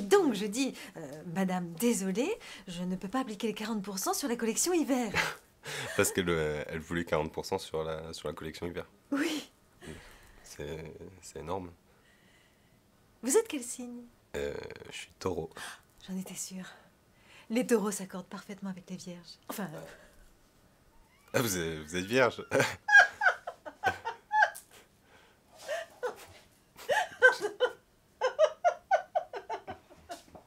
donc je dis, euh, Madame, désolée, je ne peux pas appliquer les 40% sur la collection hiver. Parce qu'elle euh, elle voulait 40% sur la, sur la collection hiver. Oui. C'est énorme. Vous êtes quel signe euh, Je suis taureau. J'en étais sûre. Les taureaux s'accordent parfaitement avec les vierges. Enfin... Ah, vous êtes vierge